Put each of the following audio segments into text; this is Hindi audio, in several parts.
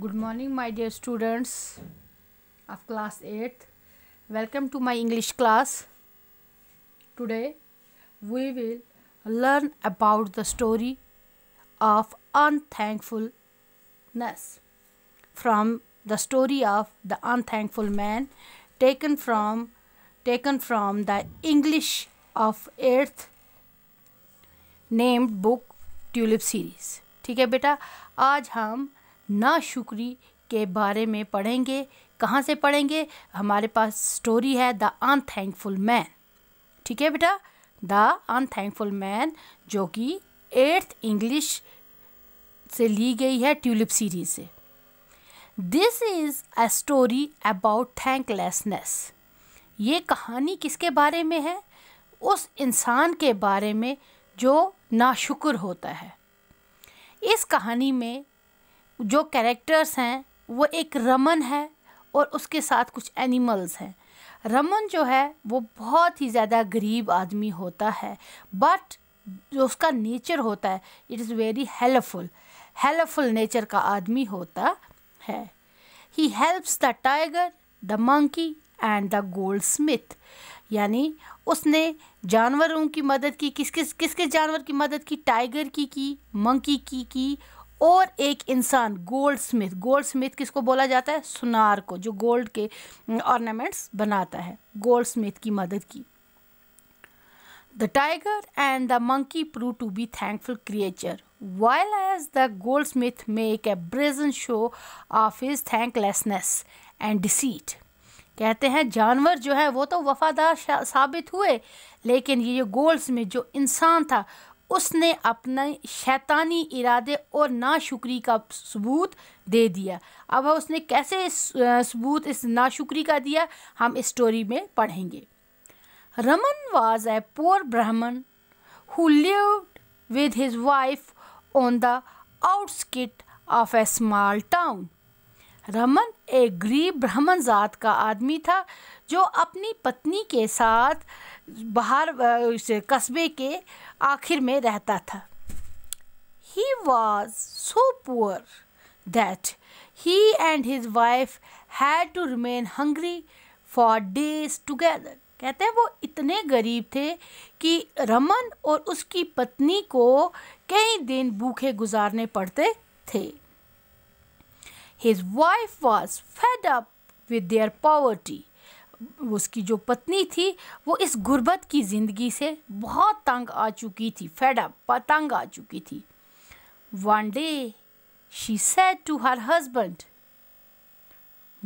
good morning my dear students of class 8 welcome to my english class today we will learn about the story of unthankfulness from the story of the unthankful man taken from taken from the english of earth named book Tulip series. ठीक है बेटा आज हम नाशुक्री के बारे में पढ़ेंगे कहाँ से पढ़ेंगे हमारे पास स्टोरी है द अनथैंकफुल मैन ठीक है बेटा द अनथैंकफुल मैन जो कि एट्थ इंग्लिश से ली गई है ट्यूलिप सीरीज से this is a story about thanklessness ये कहानी किसके बारे में है उस इंसान के बारे में जो नाशुक्र होता है इस कहानी में जो कैरेक्टर्स हैं वो एक रमन है और उसके साथ कुछ एनिमल्स हैं रमन जो है वो बहुत ही ज़्यादा गरीब आदमी होता है बट जो उसका नेचर होता है it is very helpful helpful nature का आदमी होता है he helps the tiger the monkey and the goldsmith यानी उसने जानवरों की मदद की किस किस किस किस जानवर की मदद की टाइगर की की मंकी की की और एक इंसान गोल्ड स्मिथ गोल्ड स्मिथ किसको बोला जाता है सुनार को जो गोल्ड के ऑर्नामेंट्स बनाता है गोल्ड स्मिथ की मदद की the tiger and the monkey prove to be thankful creature as the goldsmith make a brazen show off is thanklessness and deceit कहते हैं जानवर जो है वो तो वफादार साबित हुए लेकिन ये जो गोल्ड स्मिथ जो इंसान था उसने अपने शैतानी इरादे और नाशुक्री का सबूत दे दिया अब उसने कैसे इस सबूत इस नाशुक्री का दिया हम इस स्टोरी में पढ़ेंगे Raman was a poor Brahmin who lived with his wife on the outskirt of a small town Raman एक गरीब ब्राह्मण जात का आदमी था जो अपनी पत्नी के साथ बाहर कस्बे के आखिर में रहता था he was so poor that he and his wife had to remain hungry for days together कहते हैं वो इतने गरीब थे कि रमन और उसकी पत्नी को कई दिन भूखे गुजारने पड़ते थे his wife was fed up with their poverty उसकी जो पत्नी थी वो इस गुर्बत की ज़िंदगी से बहुत तंग आ चुकी थी फैडा तंग आ चुकी थी one day she said to her husband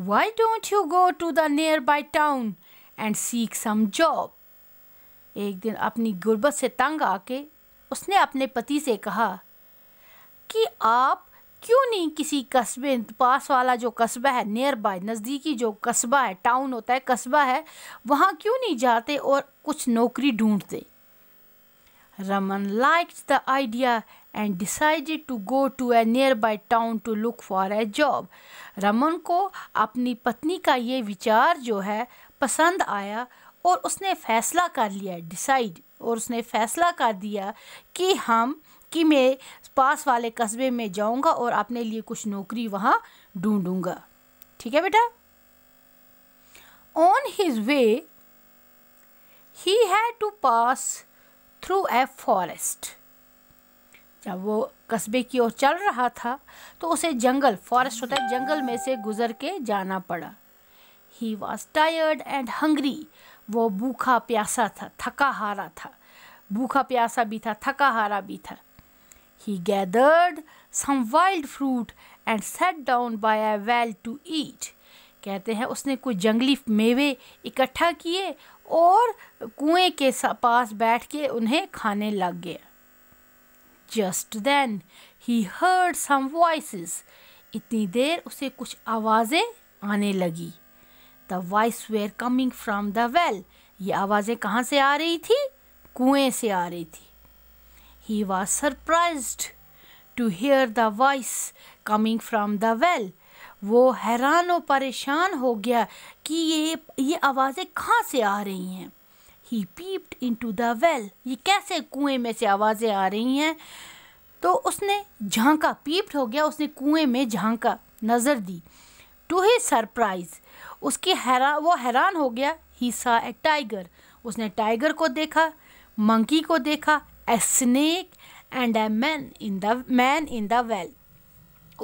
why don't you go to the nearby town and seek some job एक दिन अपनी गुर्बत से तंग आके उसने अपने पति से कहा कि आप क्यों नहीं किसी कस्बे पास वाला जो कस्बा है नियर बाय नज़दीकी जो कस्बा है टाउन होता है कस्बा है वहाँ क्यों नहीं जाते और कुछ नौकरी ढूंढते Raman like the idea and decided to go to a nearby town to look for a job Raman को अपनी पत्नी का ये विचार जो है पसंद आया और उसने फैसला कर लिया डिसाइड और उसने फैसला कर दिया कि हम कि मैं पास वाले कस्बे में जाऊंगा और अपने लिए कुछ नौकरी वहाँ ढूंढूंगा ठीक है बेटा on his way he had to pass through a forest जब वो कस्बे की ओर चल रहा था तो उसे जंगल फॉरेस्ट होता है जंगल में से गुजर के जाना पड़ा he was tired and hungry वो भूखा प्यासा था थका हारा था भूखा प्यासा भी था थका हारा भी था He gathered some wild fruit and sat down by a well to eat. कहते हैं उसने कुछ जंगली मेवे इकट्ठा किए और कुएं के पास बैठ के उन्हें खाने लग गए just then he heard some voice इतनी देर उसे कुछ आवाज़ें आने लगी the voice were coming from the well ये आवाज़ें कहाँ से आ रही थी कुएं से आ रही थी He was surprised to hear the voice coming from the well. वो हैरान और परेशान हो गया कि ये ये आवाज़ें कहाँ से आ रही हैं he peeped into the well ये कैसे कुएं में से आवाज़ें आ रही हैं तो उसने झांका पीप्ड हो गया उसने कुएं में झांका नज़र दी टू ही सरप्राइज उसकी हैरान वो हैरान हो गया ही सा ए टाइगर उसने टाइगर को देखा मंकी को देखा a snake and a man in the man in the well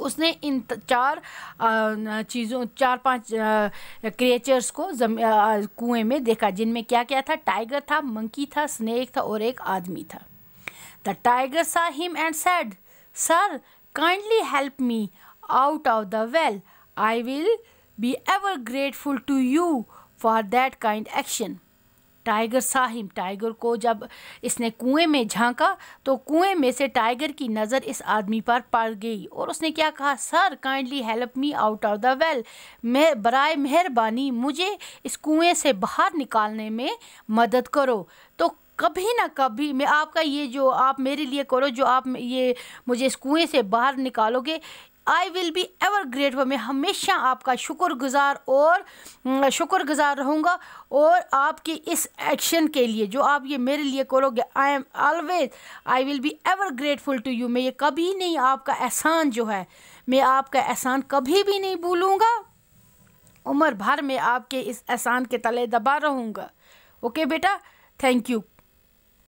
उसने इन चार चीज़ों चार पांच क्रिएचर्स को कुएं में देखा जिनमें क्या क्या था टाइगर था मंकी था स्नेक था और एक आदमी था the tiger saw him and said sir kindly help me out of the well I will be ever grateful to you for that kind action tiger saw him tiger को जब इसने कुएं में झांका तो कुएं में से टाइगर की नज़र इस आदमी पर पड़ गई और उसने क्या कहा sir kindly help me out of the well मैं बरए मेहरबानी मुझे इस कुएं से बाहर निकालने में मदद करो तो कभी ना कभी मैं आपका ये जो आप मेरे लिए करो जो आप ये मुझे इस कुएँ से बाहर निकालोगे I will be ever grateful मैं हमेशा आपका शुक्रगुजार और शुक्रगुजार रहूँगा और आपकी इस एक्शन के लिए जो आप ये मेरे लिए करोगे I am always I will be ever grateful to you मैं ये कभी नहीं आपका एहसान जो है मैं आपका एहसान कभी भी नहीं भूलूँगा उम्र भर में आपके इस एहसान के तले दबा रहूँगा ओके बेटा थैंक यू